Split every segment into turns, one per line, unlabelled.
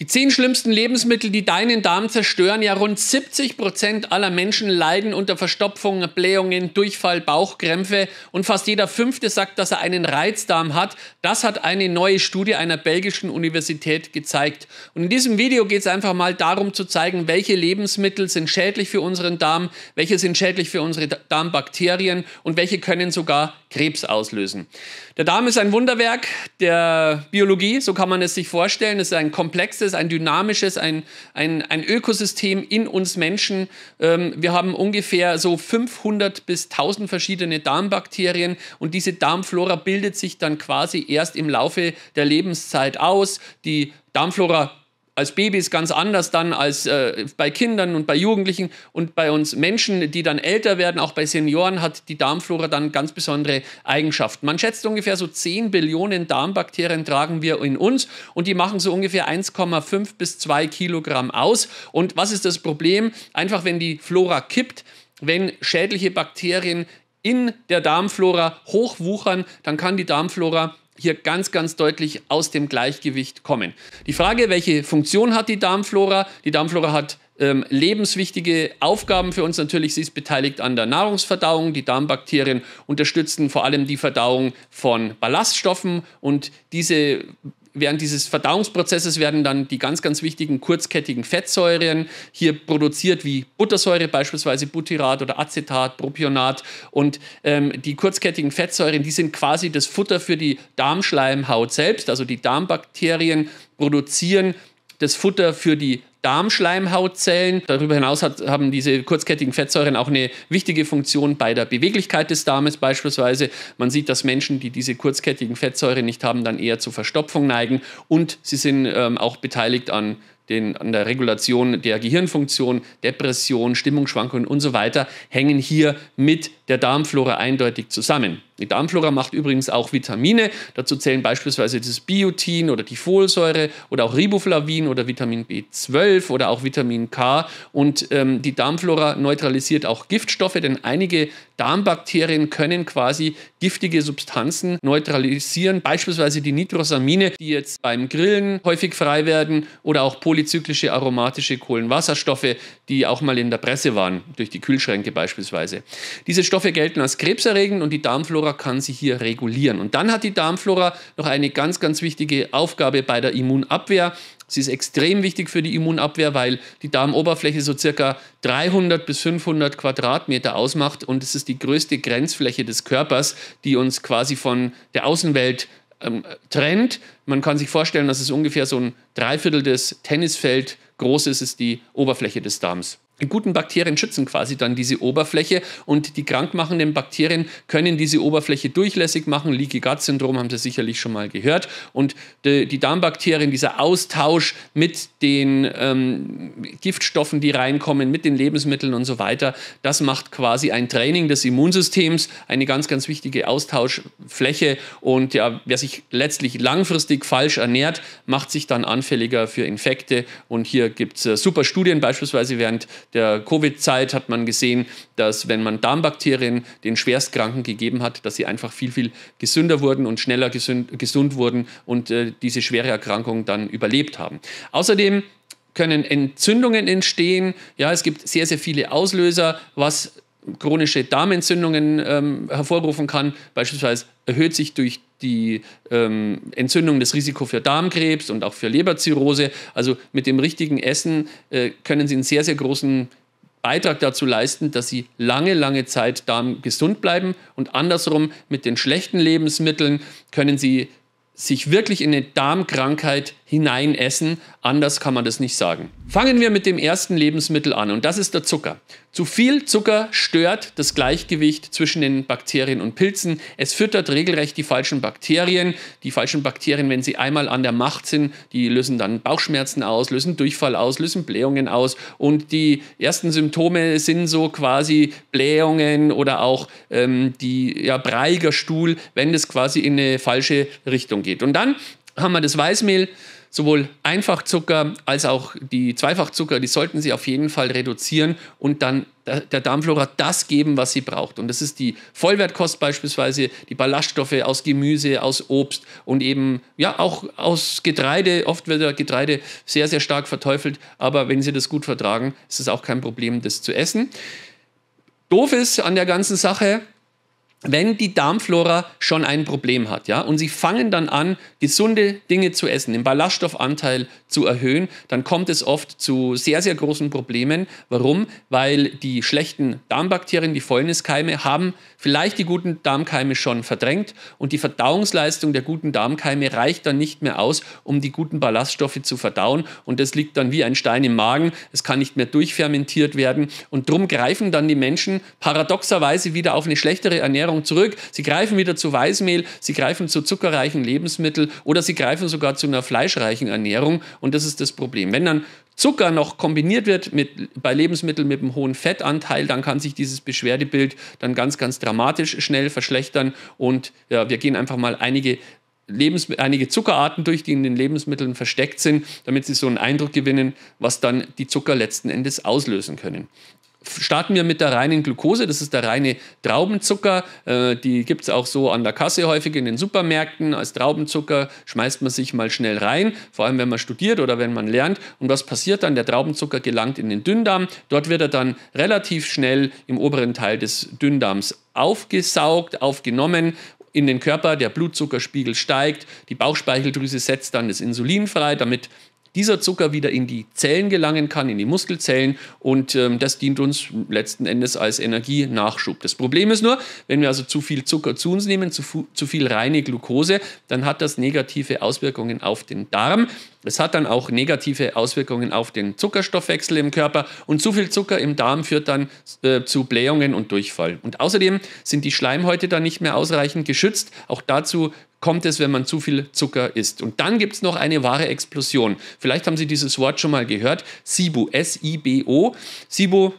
Die zehn schlimmsten Lebensmittel, die deinen Darm zerstören, ja rund 70 Prozent aller Menschen leiden unter Verstopfung, Blähungen, Durchfall, Bauchkrämpfe und fast jeder Fünfte sagt, dass er einen Reizdarm hat. Das hat eine neue Studie einer belgischen Universität gezeigt. Und in diesem Video geht es einfach mal darum zu zeigen, welche Lebensmittel sind schädlich für unseren Darm, welche sind schädlich für unsere Darmbakterien und welche können sogar Krebs auslösen. Der Darm ist ein Wunderwerk der Biologie, so kann man es sich vorstellen. Es ist ein komplexes komplexes, ein dynamisches, ein, ein, ein Ökosystem in uns Menschen. Ähm, wir haben ungefähr so 500 bis 1000 verschiedene Darmbakterien und diese Darmflora bildet sich dann quasi erst im Laufe der Lebenszeit aus. Die Darmflora als Babys ganz anders dann als äh, bei Kindern und bei Jugendlichen und bei uns Menschen, die dann älter werden, auch bei Senioren hat die Darmflora dann ganz besondere Eigenschaften. Man schätzt ungefähr so 10 Billionen Darmbakterien tragen wir in uns und die machen so ungefähr 1,5 bis 2 Kilogramm aus. Und was ist das Problem? Einfach wenn die Flora kippt, wenn schädliche Bakterien in der Darmflora hochwuchern, dann kann die Darmflora hier ganz, ganz deutlich aus dem Gleichgewicht kommen. Die Frage, welche Funktion hat die Darmflora? Die Darmflora hat ähm, lebenswichtige Aufgaben für uns natürlich. Sie ist beteiligt an der Nahrungsverdauung. Die Darmbakterien unterstützen vor allem die Verdauung von Ballaststoffen und diese während dieses Verdauungsprozesses werden dann die ganz, ganz wichtigen kurzkettigen Fettsäuren hier produziert, wie Buttersäure beispielsweise, Butyrat oder Acetat, Propionat. Und ähm, die kurzkettigen Fettsäuren, die sind quasi das Futter für die Darmschleimhaut selbst. Also die Darmbakterien produzieren das Futter für die Darmschleimhautzellen. Darüber hinaus hat, haben diese kurzkettigen Fettsäuren auch eine wichtige Funktion bei der Beweglichkeit des Darmes beispielsweise. Man sieht, dass Menschen, die diese kurzkettigen Fettsäuren nicht haben, dann eher zu Verstopfung neigen und sie sind ähm, auch beteiligt an den, an der Regulation der Gehirnfunktion, Depression, Stimmungsschwankungen und so weiter, hängen hier mit der Darmflora eindeutig zusammen. Die Darmflora macht übrigens auch Vitamine. Dazu zählen beispielsweise das Biotin oder die Folsäure oder auch Riboflavin oder Vitamin B12 oder auch Vitamin K. Und ähm, die Darmflora neutralisiert auch Giftstoffe, denn einige Darmbakterien können quasi giftige Substanzen neutralisieren, beispielsweise die Nitrosamine, die jetzt beim Grillen häufig frei werden oder auch polyzyklische aromatische Kohlenwasserstoffe, die auch mal in der Presse waren, durch die Kühlschränke beispielsweise. Diese Stoffe gelten als krebserregend und die Darmflora kann sie hier regulieren. Und dann hat die Darmflora noch eine ganz, ganz wichtige Aufgabe bei der Immunabwehr. Sie ist extrem wichtig für die Immunabwehr, weil die Darmoberfläche so circa 300 bis 500 Quadratmeter ausmacht und es ist die größte Grenzfläche des Körpers, die uns quasi von der Außenwelt ähm, trennt. Man kann sich vorstellen, dass es ungefähr so ein Dreiviertel des Tennisfeld groß ist, ist die Oberfläche des Darms die guten Bakterien schützen quasi dann diese Oberfläche und die krankmachenden Bakterien können diese Oberfläche durchlässig machen. Leaky Gut Syndrom haben Sie sicherlich schon mal gehört. Und die, die Darmbakterien, dieser Austausch mit den ähm, Giftstoffen, die reinkommen, mit den Lebensmitteln und so weiter, das macht quasi ein Training des Immunsystems, eine ganz, ganz wichtige Austauschfläche. Und ja, wer sich letztlich langfristig falsch ernährt, macht sich dann anfälliger für Infekte. Und hier gibt es äh, super Studien, beispielsweise während der Covid-Zeit hat man gesehen, dass wenn man Darmbakterien den Schwerstkranken gegeben hat, dass sie einfach viel, viel gesünder wurden und schneller gesund, gesund wurden und äh, diese schwere Erkrankung dann überlebt haben. Außerdem können Entzündungen entstehen. Ja, es gibt sehr, sehr viele Auslöser, was chronische Darmentzündungen ähm, hervorrufen kann. Beispielsweise erhöht sich durch die ähm, Entzündung das Risiko für Darmkrebs und auch für Leberzirrhose. Also mit dem richtigen Essen äh, können Sie einen sehr, sehr großen Beitrag dazu leisten, dass Sie lange, lange Zeit darmgesund bleiben. Und andersrum, mit den schlechten Lebensmitteln können Sie sich wirklich in eine Darmkrankheit hineinessen. Anders kann man das nicht sagen. Fangen wir mit dem ersten Lebensmittel an und das ist der Zucker. Zu viel Zucker stört das Gleichgewicht zwischen den Bakterien und Pilzen. Es füttert regelrecht die falschen Bakterien. Die falschen Bakterien, wenn sie einmal an der Macht sind, die lösen dann Bauchschmerzen aus, lösen Durchfall aus, lösen Blähungen aus und die ersten Symptome sind so quasi Blähungen oder auch ähm, die ja, breiger Stuhl, wenn das quasi in eine falsche Richtung geht geht. Und dann haben wir das Weißmehl, sowohl Einfachzucker als auch die Zweifachzucker, die sollten Sie auf jeden Fall reduzieren und dann der Darmflora das geben, was sie braucht. Und das ist die Vollwertkost beispielsweise, die Ballaststoffe aus Gemüse, aus Obst und eben ja auch aus Getreide. Oft wird ja Getreide sehr, sehr stark verteufelt, aber wenn Sie das gut vertragen, ist es auch kein Problem, das zu essen. Doof ist an der ganzen Sache, wenn die Darmflora schon ein Problem hat, ja, und sie fangen dann an, gesunde Dinge zu essen, den Ballaststoffanteil zu erhöhen, dann kommt es oft zu sehr, sehr großen Problemen. Warum? Weil die schlechten Darmbakterien, die Fäulniskeime, haben vielleicht die guten Darmkeime schon verdrängt und die Verdauungsleistung der guten Darmkeime reicht dann nicht mehr aus, um die guten Ballaststoffe zu verdauen. Und das liegt dann wie ein Stein im Magen. Es kann nicht mehr durchfermentiert werden. Und drum greifen dann die Menschen paradoxerweise wieder auf eine schlechtere Ernährung Ernährung zurück. Sie greifen wieder zu Weißmehl, sie greifen zu zuckerreichen Lebensmitteln oder sie greifen sogar zu einer fleischreichen Ernährung. Und das ist das Problem. Wenn dann Zucker noch kombiniert wird mit, bei Lebensmitteln mit einem hohen Fettanteil, dann kann sich dieses Beschwerdebild dann ganz, ganz dramatisch schnell verschlechtern. Und ja, wir gehen einfach mal einige Lebens einige Zuckerarten durch, die in den Lebensmitteln versteckt sind, damit sie so einen Eindruck gewinnen, was dann die Zucker letzten Endes auslösen können starten wir mit der reinen Glucose. Das ist der reine Traubenzucker. Äh, die gibt es auch so an der Kasse häufig in den Supermärkten. Als Traubenzucker schmeißt man sich mal schnell rein, vor allem wenn man studiert oder wenn man lernt. Und was passiert dann? Der Traubenzucker gelangt in den Dünndarm. Dort wird er dann relativ schnell im oberen Teil des Dünndarms aufgesaugt, aufgenommen in den Körper, der Blutzuckerspiegel steigt, die Bauchspeicheldrüse setzt dann das Insulin frei, damit dieser Zucker wieder in die Zellen gelangen kann, in die Muskelzellen und ähm, das dient uns letzten Endes als Energienachschub. Das Problem ist nur, wenn wir also zu viel Zucker zu uns nehmen, zu, zu viel reine Glucose, dann hat das negative Auswirkungen auf den Darm. Es hat dann auch negative Auswirkungen auf den Zuckerstoffwechsel im Körper und zu viel Zucker im Darm führt dann äh, zu Blähungen und Durchfall. Und außerdem sind die Schleimhäute dann nicht mehr ausreichend geschützt. Auch dazu kommt es, wenn man zu viel Zucker isst. Und dann gibt es noch eine wahre Explosion. Vielleicht haben Sie dieses Wort schon mal gehört. SIBO, S-I-B-O. SIBO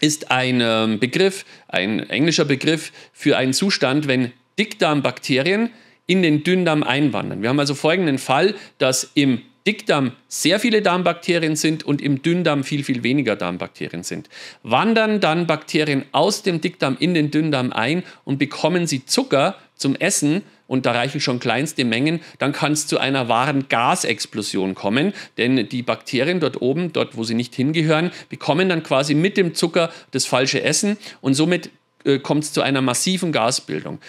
ist ein ähm, Begriff, ein englischer Begriff für einen Zustand, wenn Dickdarmbakterien in den Dünndarm einwandern. Wir haben also folgenden Fall, dass im Dickdarm sehr viele Darmbakterien sind und im Dünndarm viel, viel weniger Darmbakterien sind. Wandern dann Bakterien aus dem Dickdarm in den Dünndarm ein und bekommen sie Zucker zum Essen, und da reichen schon kleinste Mengen, dann kann es zu einer wahren Gasexplosion kommen, denn die Bakterien dort oben, dort wo sie nicht hingehören, bekommen dann quasi mit dem Zucker das falsche Essen und somit äh, kommt es zu einer massiven Gasbildung.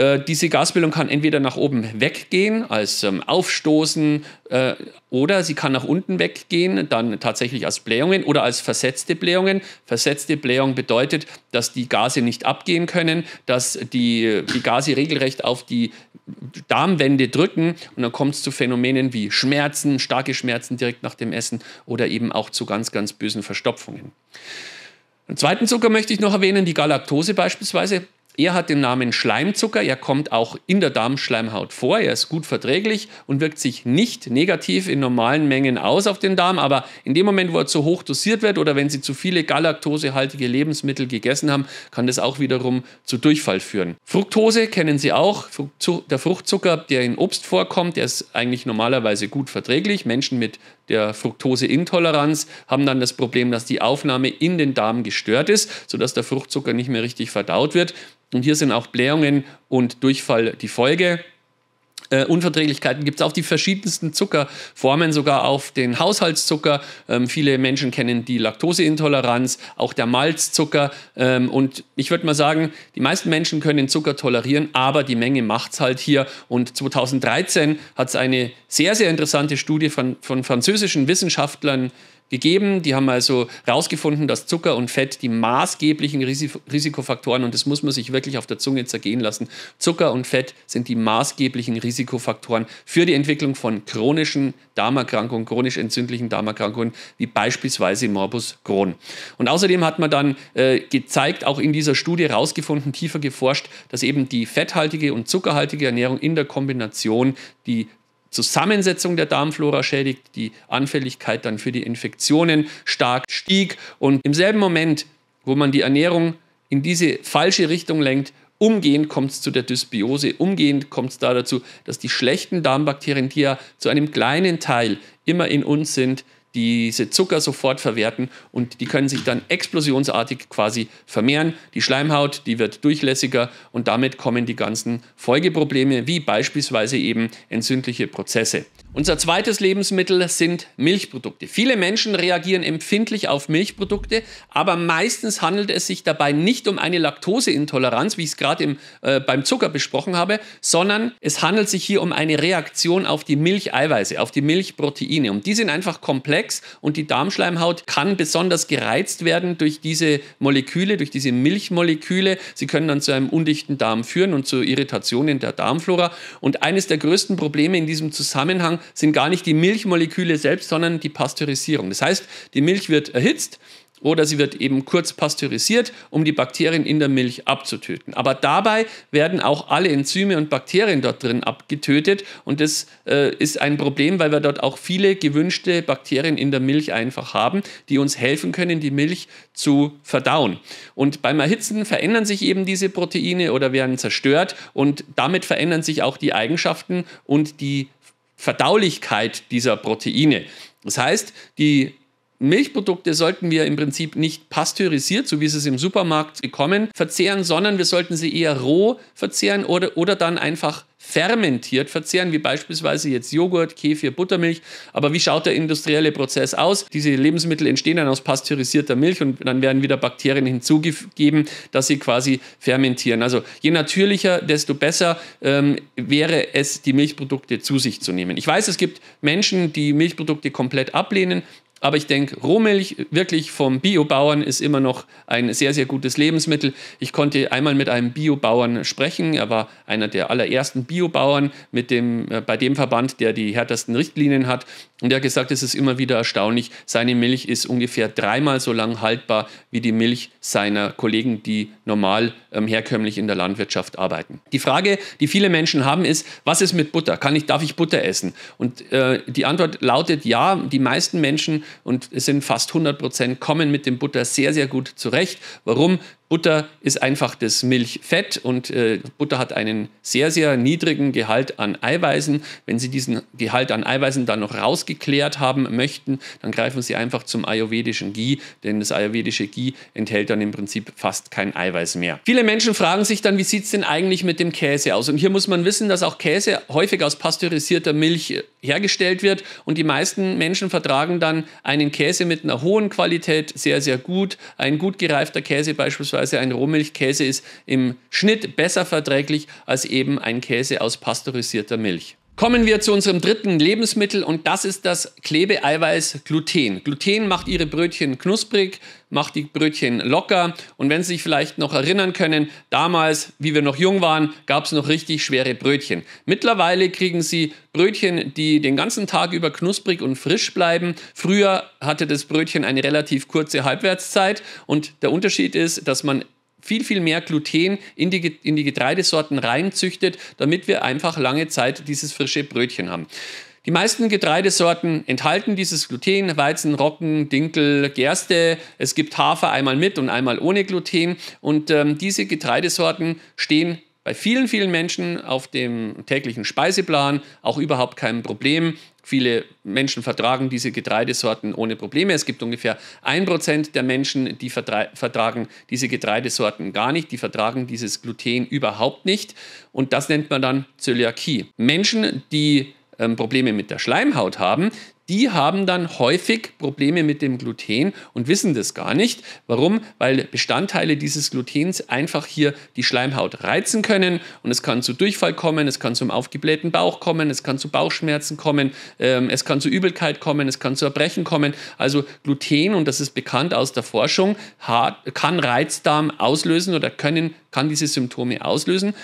Äh, diese Gasbildung kann entweder nach oben weggehen, als ähm, Aufstoßen, äh, oder sie kann nach unten weggehen, dann tatsächlich als Blähungen oder als versetzte Blähungen. Versetzte Blähung bedeutet, dass die Gase nicht abgehen können, dass die, die Gase regelrecht auf die Darmwände drücken und dann kommt es zu Phänomenen wie Schmerzen, starke Schmerzen direkt nach dem Essen oder eben auch zu ganz, ganz bösen Verstopfungen. Einen zweiten Zucker möchte ich noch erwähnen, die Galaktose beispielsweise. Er hat den Namen Schleimzucker, er kommt auch in der Darmschleimhaut vor, er ist gut verträglich und wirkt sich nicht negativ in normalen Mengen aus auf den Darm, aber in dem Moment, wo er zu hoch dosiert wird oder wenn Sie zu viele galaktosehaltige Lebensmittel gegessen haben, kann das auch wiederum zu Durchfall führen. Fructose kennen Sie auch, der Fruchtzucker, der in Obst vorkommt, der ist eigentlich normalerweise gut verträglich. Menschen mit der Fructoseintoleranz, haben dann das Problem, dass die Aufnahme in den Darm gestört ist, sodass der Fruchtzucker nicht mehr richtig verdaut wird. Und hier sind auch Blähungen und Durchfall die Folge. Äh, Unverträglichkeiten gibt es auch die verschiedensten Zuckerformen, sogar auf den Haushaltszucker. Ähm, viele Menschen kennen die Laktoseintoleranz, auch der Malzzucker. Ähm, und ich würde mal sagen, die meisten Menschen können Zucker tolerieren, aber die Menge macht es halt hier. Und 2013 hat es eine sehr, sehr interessante Studie von, von französischen Wissenschaftlern gegeben. Die haben also herausgefunden, dass Zucker und Fett die maßgeblichen Risikofaktoren, und das muss man sich wirklich auf der Zunge zergehen lassen, Zucker und Fett sind die maßgeblichen Risikofaktoren für die Entwicklung von chronischen Darmerkrankungen, chronisch entzündlichen Darmerkrankungen, wie beispielsweise Morbus Crohn. Und außerdem hat man dann äh, gezeigt, auch in dieser Studie herausgefunden, tiefer geforscht, dass eben die fetthaltige und zuckerhaltige Ernährung in der Kombination die Zusammensetzung der Darmflora schädigt, die Anfälligkeit dann für die Infektionen stark stieg. Und im selben Moment, wo man die Ernährung in diese falsche Richtung lenkt, umgehend kommt es zu der Dysbiose, umgehend kommt es da dazu, dass die schlechten Darmbakterien, die ja zu einem kleinen Teil immer in uns sind, diese Zucker sofort verwerten und die können sich dann explosionsartig quasi vermehren. Die Schleimhaut, die wird durchlässiger und damit kommen die ganzen Folgeprobleme, wie beispielsweise eben entzündliche Prozesse. Unser zweites Lebensmittel sind Milchprodukte. Viele Menschen reagieren empfindlich auf Milchprodukte, aber meistens handelt es sich dabei nicht um eine Laktoseintoleranz, wie ich es gerade äh, beim Zucker besprochen habe, sondern es handelt sich hier um eine Reaktion auf die Milcheiweiße, auf die Milchproteine. Und die sind einfach komplex und die Darmschleimhaut kann besonders gereizt werden durch diese Moleküle, durch diese Milchmoleküle. Sie können dann zu einem undichten Darm führen und zu Irritationen der Darmflora. Und eines der größten Probleme in diesem Zusammenhang sind gar nicht die Milchmoleküle selbst, sondern die Pasteurisierung. Das heißt, die Milch wird erhitzt oder sie wird eben kurz pasteurisiert, um die Bakterien in der Milch abzutöten. Aber dabei werden auch alle Enzyme und Bakterien dort drin abgetötet und das äh, ist ein Problem, weil wir dort auch viele gewünschte Bakterien in der Milch einfach haben, die uns helfen können, die Milch zu verdauen. Und beim Erhitzen verändern sich eben diese Proteine oder werden zerstört und damit verändern sich auch die Eigenschaften und die Verdaulichkeit dieser Proteine. Das heißt, die Milchprodukte sollten wir im Prinzip nicht pasteurisiert, so wie sie es im Supermarkt bekommen, verzehren, sondern wir sollten sie eher roh verzehren oder, oder dann einfach fermentiert verzehren, wie beispielsweise jetzt Joghurt, Kefir, Buttermilch. Aber wie schaut der industrielle Prozess aus? Diese Lebensmittel entstehen dann aus pasteurisierter Milch und dann werden wieder Bakterien hinzugegeben, dass sie quasi fermentieren. Also je natürlicher, desto besser ähm, wäre es, die Milchprodukte zu sich zu nehmen. Ich weiß, es gibt Menschen, die Milchprodukte komplett ablehnen. Aber ich denke, Rohmilch wirklich vom Biobauern ist immer noch ein sehr, sehr gutes Lebensmittel. Ich konnte einmal mit einem Biobauern sprechen. Er war einer der allerersten Biobauern mit dem, äh, bei dem Verband, der die härtesten Richtlinien hat. Und er hat gesagt, es ist immer wieder erstaunlich. Seine Milch ist ungefähr dreimal so lang haltbar wie die Milch seiner Kollegen, die normal ähm, herkömmlich in der Landwirtschaft arbeiten. Die Frage, die viele Menschen haben, ist, was ist mit Butter? Kann ich, darf ich Butter essen? Und äh, die Antwort lautet ja. Die meisten Menschen und es sind fast 100 Prozent, kommen mit dem Butter sehr, sehr gut zurecht. Warum? Butter ist einfach das Milchfett und äh, Butter hat einen sehr, sehr niedrigen Gehalt an Eiweißen. Wenn Sie diesen Gehalt an Eiweißen dann noch rausgeklärt haben möchten, dann greifen Sie einfach zum ayurvedischen Ghee, denn das ayurvedische Ghee enthält dann im Prinzip fast kein Eiweiß mehr. Viele Menschen fragen sich dann, wie sieht es denn eigentlich mit dem Käse aus? Und hier muss man wissen, dass auch Käse häufig aus pasteurisierter Milch äh, hergestellt wird und die meisten Menschen vertragen dann einen Käse mit einer hohen Qualität sehr, sehr gut. Ein gut gereifter Käse beispielsweise ein Rohmilchkäse ist im Schnitt besser verträglich als eben ein Käse aus pasteurisierter Milch. Kommen wir zu unserem dritten Lebensmittel und das ist das Klebeeiweiß Gluten. Gluten macht Ihre Brötchen knusprig, macht die Brötchen locker und wenn Sie sich vielleicht noch erinnern können, damals, wie wir noch jung waren, gab es noch richtig schwere Brötchen. Mittlerweile kriegen Sie Brötchen, die den ganzen Tag über knusprig und frisch bleiben. Früher hatte das Brötchen eine relativ kurze Halbwertszeit und der Unterschied ist, dass man viel, viel mehr Gluten in die, in die Getreidesorten reinzüchtet, damit wir einfach lange Zeit dieses frische Brötchen haben. Die meisten Getreidesorten enthalten dieses Gluten, Weizen, Roggen, Dinkel, Gerste. Es gibt Hafer einmal mit und einmal ohne Gluten. Und ähm, diese Getreidesorten stehen bei vielen, vielen Menschen auf dem täglichen Speiseplan auch überhaupt kein Problem. Viele Menschen vertragen diese Getreidesorten ohne Probleme. Es gibt ungefähr 1% der Menschen, die vertragen diese Getreidesorten gar nicht, die vertragen dieses Gluten überhaupt nicht. Und das nennt man dann Zöliakie. Menschen, die ähm, Probleme mit der Schleimhaut haben, die haben dann häufig Probleme mit dem Gluten und wissen das gar nicht. Warum? Weil Bestandteile dieses Glutens einfach hier die Schleimhaut reizen können und es kann zu Durchfall kommen, es kann zum aufgeblähten Bauch kommen, es kann zu Bauchschmerzen kommen, ähm, es kann zu Übelkeit kommen, es kann zu Erbrechen kommen. Also Gluten, und das ist bekannt aus der Forschung, kann Reizdarm auslösen oder können, kann diese Symptome auslösen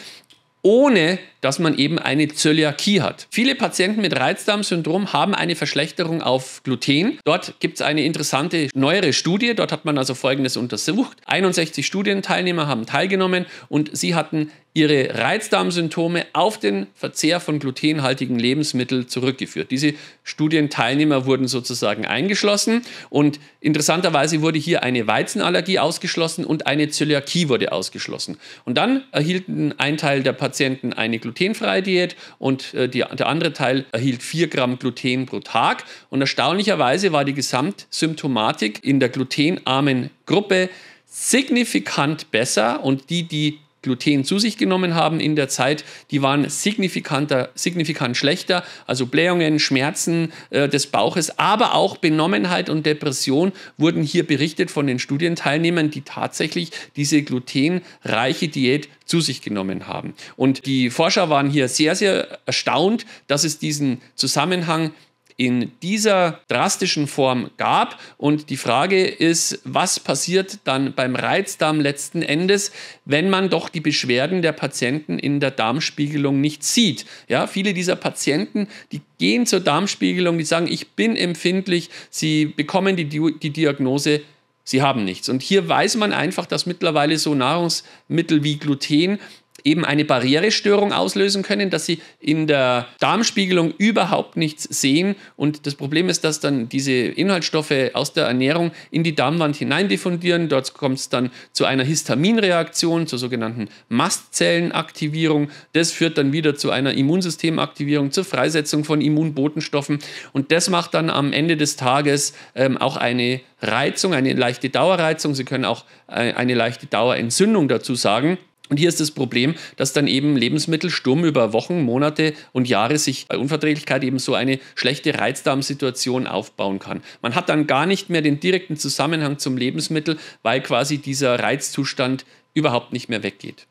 ohne dass man eben eine Zöliakie hat. Viele Patienten mit Reizdarmsyndrom haben eine Verschlechterung auf Gluten. Dort gibt es eine interessante neuere Studie. Dort hat man also Folgendes untersucht. 61 Studienteilnehmer haben teilgenommen und sie hatten ihre Reizdarmsymptome auf den Verzehr von glutenhaltigen Lebensmitteln zurückgeführt. Diese Studienteilnehmer wurden sozusagen eingeschlossen und interessanterweise wurde hier eine Weizenallergie ausgeschlossen und eine Zöliakie wurde ausgeschlossen. Und dann erhielten ein Teil der Patienten eine glutenfreie Diät und äh, die, der andere Teil erhielt 4 Gramm Gluten pro Tag. Und erstaunlicherweise war die Gesamtsymptomatik in der glutenarmen Gruppe signifikant besser und die, die Gluten zu sich genommen haben in der Zeit, die waren signifikanter, signifikant schlechter, also Blähungen, Schmerzen äh, des Bauches, aber auch Benommenheit und Depression wurden hier berichtet von den Studienteilnehmern, die tatsächlich diese glutenreiche Diät zu sich genommen haben. Und die Forscher waren hier sehr, sehr erstaunt, dass es diesen Zusammenhang in dieser drastischen Form gab. Und die Frage ist, was passiert dann beim Reizdarm letzten Endes, wenn man doch die Beschwerden der Patienten in der Darmspiegelung nicht sieht? Ja, viele dieser Patienten, die gehen zur Darmspiegelung, die sagen, ich bin empfindlich, sie bekommen die, die Diagnose sie haben nichts. Und hier weiß man einfach, dass mittlerweile so Nahrungsmittel wie Gluten eben eine Barrierestörung auslösen können, dass sie in der Darmspiegelung überhaupt nichts sehen. Und das Problem ist, dass dann diese Inhaltsstoffe aus der Ernährung in die Darmwand hinein diffundieren. Dort kommt es dann zu einer Histaminreaktion, zur sogenannten Mastzellenaktivierung. Das führt dann wieder zu einer Immunsystemaktivierung, zur Freisetzung von Immunbotenstoffen. Und das macht dann am Ende des Tages ähm, auch eine Reizung, eine leichte Dauerreizung. Sie können auch äh, eine leichte Dauerentzündung dazu sagen. Und hier ist das Problem, dass dann eben Lebensmittel stumm über Wochen, Monate und Jahre sich bei Unverträglichkeit eben so eine schlechte Reizdarmsituation aufbauen kann. Man hat dann gar nicht mehr den direkten Zusammenhang zum Lebensmittel, weil quasi dieser Reizzustand überhaupt nicht mehr weggeht.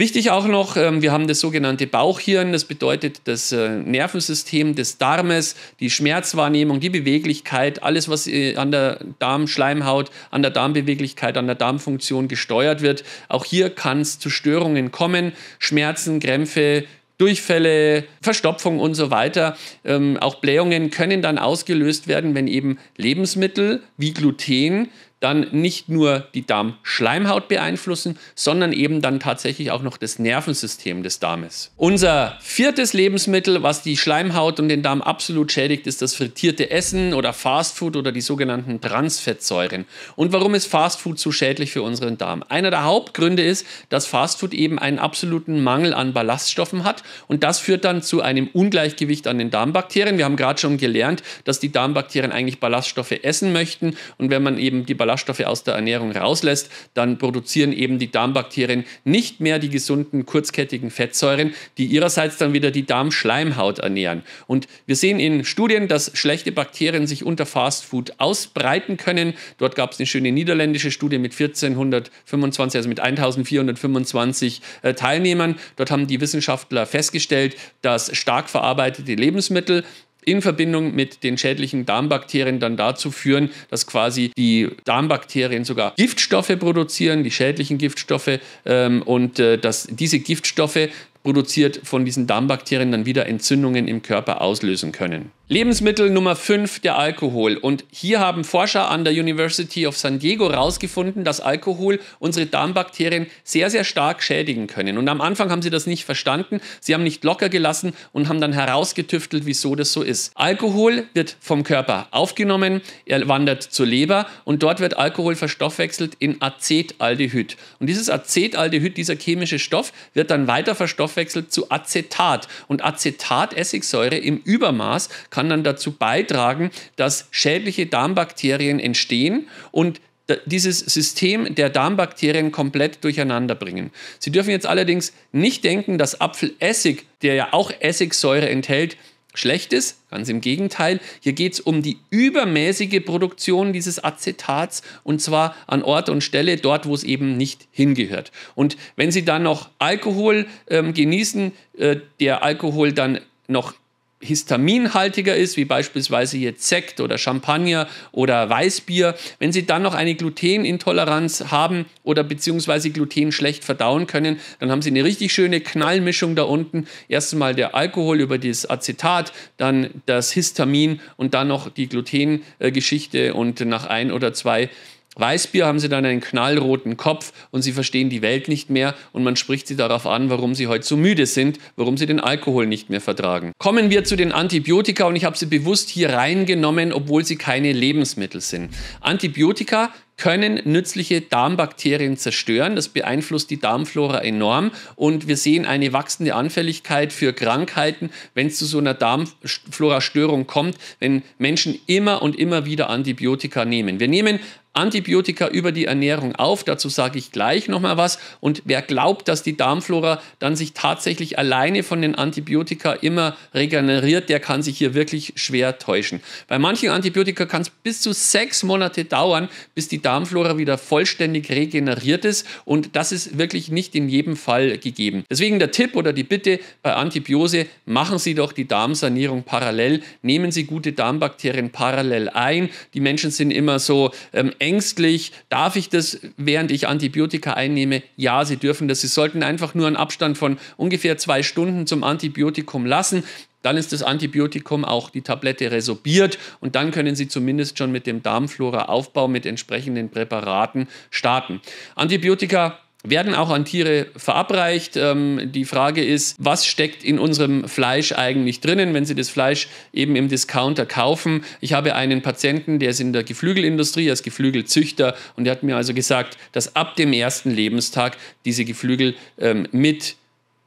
Wichtig auch noch, ähm, wir haben das sogenannte Bauchhirn, das bedeutet das äh, Nervensystem des Darmes, die Schmerzwahrnehmung, die Beweglichkeit, alles, was äh, an der Darmschleimhaut, an der Darmbeweglichkeit, an der Darmfunktion gesteuert wird. Auch hier kann es zu Störungen kommen, Schmerzen, Krämpfe, Durchfälle, Verstopfung und so weiter. Ähm, auch Blähungen können dann ausgelöst werden, wenn eben Lebensmittel wie Gluten dann nicht nur die Darmschleimhaut beeinflussen, sondern eben dann tatsächlich auch noch das Nervensystem des Darmes. Unser viertes Lebensmittel, was die Schleimhaut und den Darm absolut schädigt, ist das frittierte Essen oder Fastfood oder die sogenannten Transfettsäuren. Und warum ist Fastfood so schädlich für unseren Darm? Einer der Hauptgründe ist, dass Fastfood eben einen absoluten Mangel an Ballaststoffen hat und das führt dann zu einem Ungleichgewicht an den Darmbakterien. Wir haben gerade schon gelernt, dass die Darmbakterien eigentlich Ballaststoffe essen möchten und wenn man eben die Ballaststoffe Ballaststoffe aus der Ernährung rauslässt, dann produzieren eben die Darmbakterien nicht mehr die gesunden kurzkettigen Fettsäuren, die ihrerseits dann wieder die Darmschleimhaut ernähren. Und wir sehen in Studien, dass schlechte Bakterien sich unter Fastfood ausbreiten können. Dort gab es eine schöne niederländische Studie mit 1425, also mit 1425 äh, Teilnehmern. Dort haben die Wissenschaftler festgestellt, dass stark verarbeitete Lebensmittel in Verbindung mit den schädlichen Darmbakterien dann dazu führen, dass quasi die Darmbakterien sogar Giftstoffe produzieren, die schädlichen Giftstoffe ähm, und äh, dass diese Giftstoffe produziert von diesen Darmbakterien dann wieder Entzündungen im Körper auslösen können. Lebensmittel Nummer 5, der Alkohol. Und hier haben Forscher an der University of San Diego herausgefunden, dass Alkohol unsere Darmbakterien sehr, sehr stark schädigen können. Und am Anfang haben sie das nicht verstanden. Sie haben nicht locker gelassen und haben dann herausgetüftelt, wieso das so ist. Alkohol wird vom Körper aufgenommen, er wandert zur Leber und dort wird Alkohol verstoffwechselt in Acetaldehyd. Und dieses Acetaldehyd, dieser chemische Stoff, wird dann weiter verstoffwechselt zu Acetat. Und Acetatessigsäure im Übermaß kann dann dazu beitragen, dass schädliche Darmbakterien entstehen und dieses System der Darmbakterien komplett durcheinander bringen. Sie dürfen jetzt allerdings nicht denken, dass Apfelessig, der ja auch Essigsäure enthält, schlecht ist. Ganz im Gegenteil. Hier geht es um die übermäßige Produktion dieses Acetats und zwar an Ort und Stelle, dort, wo es eben nicht hingehört. Und wenn Sie dann noch Alkohol ähm, genießen, äh, der Alkohol dann noch histaminhaltiger ist, wie beispielsweise jetzt Sekt oder Champagner oder Weißbier, wenn Sie dann noch eine Glutenintoleranz haben oder beziehungsweise Gluten schlecht verdauen können, dann haben Sie eine richtig schöne Knallmischung da unten. Erstmal der Alkohol über das Acetat, dann das Histamin und dann noch die Glutengeschichte und nach ein oder zwei Weißbier haben sie dann einen knallroten Kopf und sie verstehen die Welt nicht mehr und man spricht sie darauf an, warum sie heute so müde sind, warum sie den Alkohol nicht mehr vertragen. Kommen wir zu den Antibiotika und ich habe sie bewusst hier reingenommen, obwohl sie keine Lebensmittel sind. Antibiotika können nützliche Darmbakterien zerstören. Das beeinflusst die Darmflora enorm und wir sehen eine wachsende Anfälligkeit für Krankheiten, wenn es zu so einer Darmflora-Störung kommt, wenn Menschen immer und immer wieder Antibiotika nehmen. Wir nehmen Antibiotika über die Ernährung auf. Dazu sage ich gleich nochmal was. Und wer glaubt, dass die Darmflora dann sich tatsächlich alleine von den Antibiotika immer regeneriert, der kann sich hier wirklich schwer täuschen. Bei manchen Antibiotika kann es bis zu sechs Monate dauern, bis die Darmflora wieder vollständig regeneriert ist. Und das ist wirklich nicht in jedem Fall gegeben. Deswegen der Tipp oder die Bitte bei Antibiose, machen Sie doch die Darmsanierung parallel. Nehmen Sie gute Darmbakterien parallel ein. Die Menschen sind immer so ähm, eng ängstlich, darf ich das, während ich Antibiotika einnehme? Ja, Sie dürfen das. Sie sollten einfach nur einen Abstand von ungefähr zwei Stunden zum Antibiotikum lassen. Dann ist das Antibiotikum auch die Tablette resorbiert und dann können Sie zumindest schon mit dem Darmfloraaufbau mit entsprechenden Präparaten starten. Antibiotika werden auch an Tiere verabreicht. Ähm, die Frage ist, was steckt in unserem Fleisch eigentlich drinnen, wenn Sie das Fleisch eben im Discounter kaufen? Ich habe einen Patienten, der ist in der Geflügelindustrie, als Geflügelzüchter und der hat mir also gesagt, dass ab dem ersten Lebenstag diese Geflügel ähm, mit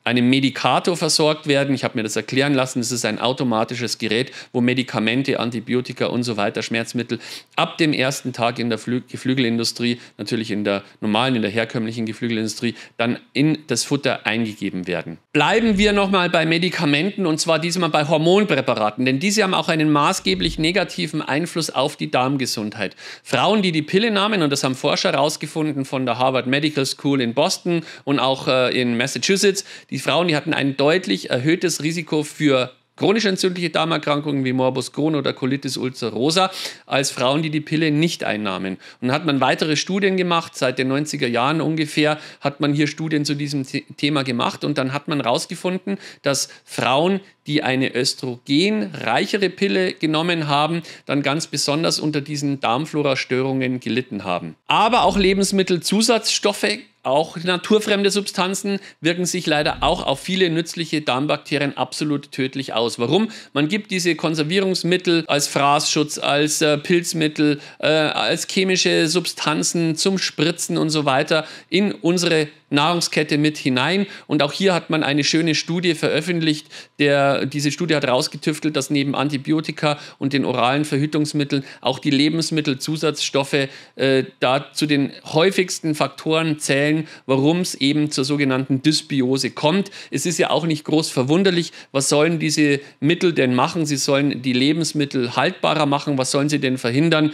einem Medikator versorgt werden. Ich habe mir das erklären lassen. Es ist ein automatisches Gerät, wo Medikamente, Antibiotika und so weiter, Schmerzmittel ab dem ersten Tag in der Flü Geflügelindustrie, natürlich in der normalen, in der herkömmlichen Geflügelindustrie, dann in das Futter eingegeben werden. Bleiben wir nochmal bei Medikamenten und zwar diesmal bei Hormonpräparaten, denn diese haben auch einen maßgeblich negativen Einfluss auf die Darmgesundheit. Frauen, die die Pille nahmen, und das haben Forscher herausgefunden von der Harvard Medical School in Boston und auch äh, in Massachusetts, die Frauen, die hatten ein deutlich erhöhtes Risiko für chronisch entzündliche Darmerkrankungen wie Morbus Crohn oder Colitis ulcerosa als Frauen, die die Pille nicht einnahmen. Und dann hat man weitere Studien gemacht, seit den 90er Jahren ungefähr, hat man hier Studien zu diesem Thema gemacht und dann hat man herausgefunden, dass Frauen, die eine östrogenreichere Pille genommen haben, dann ganz besonders unter diesen Darmflora-Störungen gelitten haben. Aber auch Lebensmittelzusatzstoffe auch naturfremde Substanzen wirken sich leider auch auf viele nützliche Darmbakterien absolut tödlich aus. Warum? Man gibt diese Konservierungsmittel als Fraßschutz, als äh, Pilzmittel, äh, als chemische Substanzen zum Spritzen und so weiter in unsere Nahrungskette mit hinein. Und auch hier hat man eine schöne Studie veröffentlicht. Der, diese Studie hat rausgetüftelt, dass neben Antibiotika und den oralen Verhütungsmitteln auch die Lebensmittelzusatzstoffe äh, da zu den häufigsten Faktoren zählen, warum es eben zur sogenannten Dysbiose kommt. Es ist ja auch nicht groß verwunderlich, was sollen diese Mittel denn machen? Sie sollen die Lebensmittel haltbarer machen, was sollen sie denn verhindern?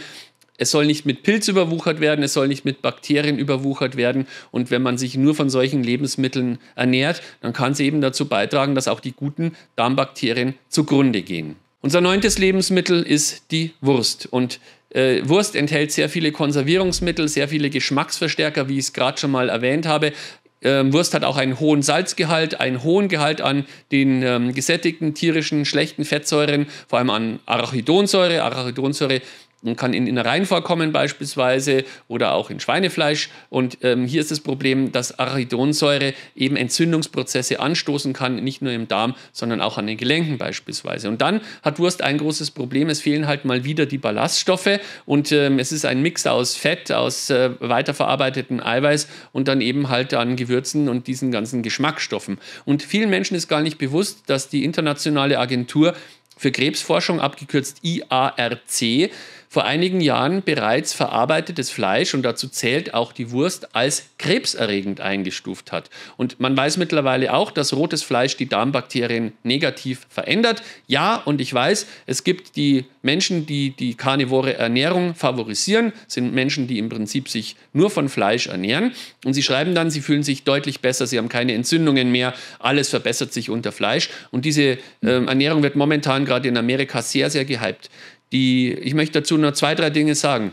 Es soll nicht mit Pilz überwuchert werden, es soll nicht mit Bakterien überwuchert werden. Und wenn man sich nur von solchen Lebensmitteln ernährt, dann kann es eben dazu beitragen, dass auch die guten Darmbakterien zugrunde gehen. Unser neuntes Lebensmittel ist die Wurst. Und äh, Wurst enthält sehr viele Konservierungsmittel, sehr viele Geschmacksverstärker, wie ich es gerade schon mal erwähnt habe. Ähm, Wurst hat auch einen hohen Salzgehalt, einen hohen Gehalt an den ähm, gesättigten tierischen schlechten Fettsäuren, vor allem an Arachidonsäure. Arachidonsäure man kann in Innereien vorkommen beispielsweise oder auch in Schweinefleisch. Und ähm, hier ist das Problem, dass Arachidonsäure eben Entzündungsprozesse anstoßen kann, nicht nur im Darm, sondern auch an den Gelenken beispielsweise. Und dann hat Wurst ein großes Problem, es fehlen halt mal wieder die Ballaststoffe und ähm, es ist ein Mix aus Fett, aus äh, weiterverarbeitetem Eiweiß und dann eben halt an Gewürzen und diesen ganzen Geschmacksstoffen. Und vielen Menschen ist gar nicht bewusst, dass die internationale Agentur für Krebsforschung, abgekürzt IARC, vor einigen Jahren bereits verarbeitetes Fleisch und dazu zählt auch die Wurst als krebserregend eingestuft hat. Und man weiß mittlerweile auch, dass rotes Fleisch die Darmbakterien negativ verändert. Ja, und ich weiß, es gibt die Menschen, die die karnivore Ernährung favorisieren, sind Menschen, die im Prinzip sich nur von Fleisch ernähren. Und sie schreiben dann, sie fühlen sich deutlich besser, sie haben keine Entzündungen mehr, alles verbessert sich unter Fleisch. Und diese äh, Ernährung wird momentan gerade in Amerika sehr, sehr gehypt die, ich möchte dazu nur zwei, drei Dinge sagen.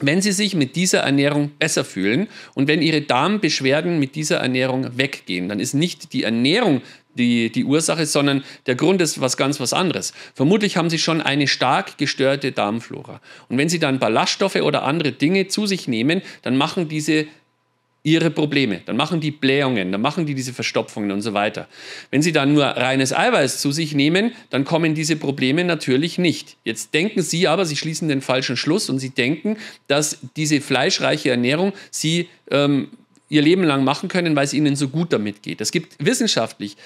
Wenn Sie sich mit dieser Ernährung besser fühlen und wenn Ihre Darmbeschwerden mit dieser Ernährung weggehen, dann ist nicht die Ernährung die, die Ursache, sondern der Grund ist was ganz was anderes. Vermutlich haben Sie schon eine stark gestörte Darmflora. Und wenn Sie dann Ballaststoffe oder andere Dinge zu sich nehmen, dann machen diese ihre Probleme. Dann machen die Blähungen, dann machen die diese Verstopfungen und so weiter. Wenn sie dann nur reines Eiweiß zu sich nehmen, dann kommen diese Probleme natürlich nicht. Jetzt denken sie aber, sie schließen den falschen Schluss und sie denken, dass diese fleischreiche Ernährung sie ähm, ihr Leben lang machen können, weil es ihnen so gut damit geht. Es gibt wissenschaftlich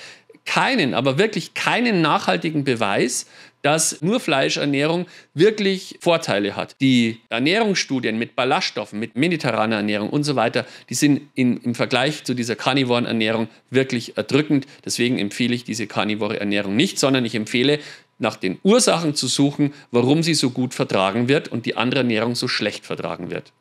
keinen, aber wirklich keinen nachhaltigen Beweis, dass nur Fleischernährung wirklich Vorteile hat. Die Ernährungsstudien mit Ballaststoffen, mit mediterraner Ernährung und so weiter, die sind in, im Vergleich zu dieser carnivoren Ernährung wirklich erdrückend. Deswegen empfehle ich diese carnivore Ernährung nicht, sondern ich empfehle, nach den Ursachen zu suchen, warum sie so gut vertragen wird und die andere Ernährung so schlecht vertragen wird.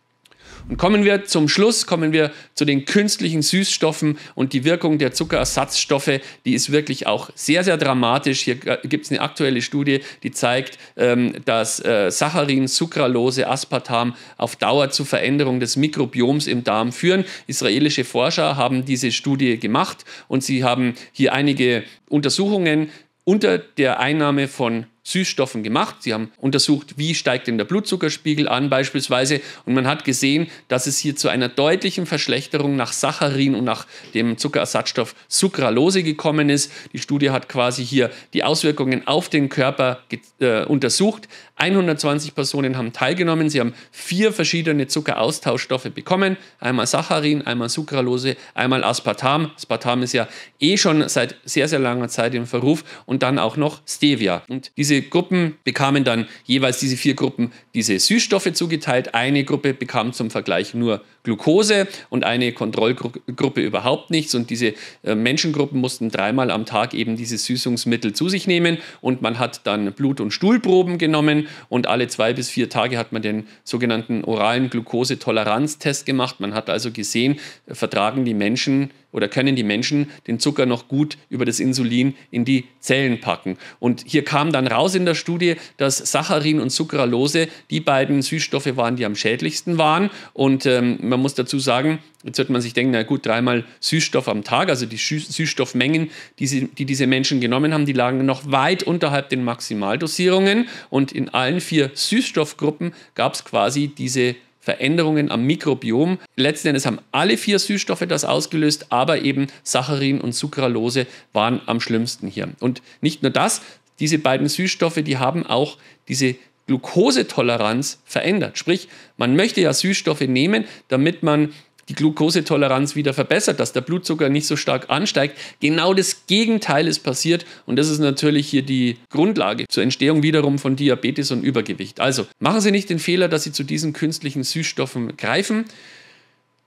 Und kommen wir zum Schluss, kommen wir zu den künstlichen Süßstoffen und die Wirkung der Zuckerersatzstoffe, die ist wirklich auch sehr, sehr dramatisch. Hier gibt es eine aktuelle Studie, die zeigt, ähm, dass äh, Saccharin, Sucralose, Aspartam auf Dauer zu Veränderung des Mikrobioms im Darm führen. Israelische Forscher haben diese Studie gemacht und sie haben hier einige Untersuchungen unter der Einnahme von Süßstoffen gemacht. Sie haben untersucht, wie steigt denn der Blutzuckerspiegel an beispielsweise. Und man hat gesehen, dass es hier zu einer deutlichen Verschlechterung nach Saccharin und nach dem Zuckerersatzstoff Sucralose gekommen ist. Die Studie hat quasi hier die Auswirkungen auf den Körper äh, untersucht. 120 Personen haben teilgenommen. Sie haben vier verschiedene Zuckeraustauschstoffe bekommen. Einmal Saccharin, einmal Sucralose, einmal Aspartam. Aspartam ist ja eh schon seit sehr, sehr langer Zeit im Verruf. Und dann auch noch Stevia. Und diese diese Gruppen bekamen dann jeweils diese vier Gruppen diese Süßstoffe zugeteilt. Eine Gruppe bekam zum Vergleich nur Glucose und eine Kontrollgruppe überhaupt nichts. Und diese äh, Menschengruppen mussten dreimal am Tag eben diese Süßungsmittel zu sich nehmen. Und man hat dann Blut- und Stuhlproben genommen und alle zwei bis vier Tage hat man den sogenannten oralen Glukosetoleranztest gemacht. Man hat also gesehen, äh, vertragen die Menschen oder können die Menschen den Zucker noch gut über das Insulin in die Zellen packen. Und hier kam dann raus in der Studie, dass Saccharin und Sucralose die beiden Süßstoffe waren, die am schädlichsten waren. Und ähm, man muss dazu sagen, jetzt wird man sich denken, na gut, dreimal Süßstoff am Tag, also die Süßstoffmengen, die, sie, die diese Menschen genommen haben, die lagen noch weit unterhalb den Maximaldosierungen. Und in allen vier Süßstoffgruppen gab es quasi diese Veränderungen am Mikrobiom. Letzten Endes haben alle vier Süßstoffe das ausgelöst, aber eben Saccharin und Sucralose waren am schlimmsten hier. Und nicht nur das, diese beiden Süßstoffe, die haben auch diese Glukosetoleranz verändert. Sprich, man möchte ja Süßstoffe nehmen, damit man die Glukosetoleranz wieder verbessert, dass der Blutzucker nicht so stark ansteigt. Genau das Gegenteil ist passiert und das ist natürlich hier die Grundlage zur Entstehung wiederum von Diabetes und Übergewicht. Also machen Sie nicht den Fehler, dass Sie zu diesen künstlichen Süßstoffen greifen.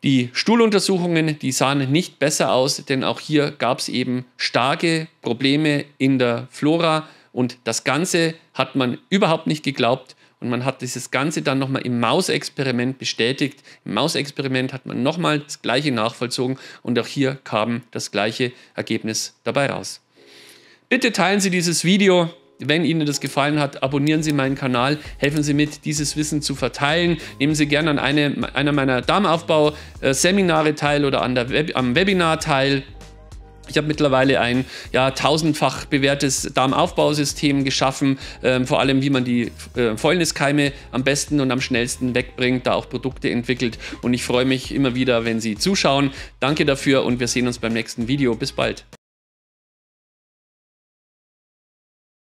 Die Stuhluntersuchungen, die sahen nicht besser aus, denn auch hier gab es eben starke Probleme in der Flora und das Ganze hat man überhaupt nicht geglaubt und man hat dieses Ganze dann nochmal im Mausexperiment bestätigt. Im Mausexperiment hat man nochmal das Gleiche nachvollzogen und auch hier kam das gleiche Ergebnis dabei raus. Bitte teilen Sie dieses Video. Wenn Ihnen das gefallen hat, abonnieren Sie meinen Kanal, helfen Sie mit, dieses Wissen zu verteilen. Nehmen Sie gerne an eine, einer meiner Darmaufbau-Seminare äh, teil oder an der Web, am Webinar teil. Ich habe mittlerweile ein ja, tausendfach bewährtes Darmaufbausystem geschaffen, ähm, vor allem wie man die äh, Fäulniskeime am besten und am schnellsten wegbringt, da auch Produkte entwickelt und ich freue mich immer wieder, wenn Sie zuschauen. Danke dafür und wir sehen uns beim nächsten Video. Bis bald.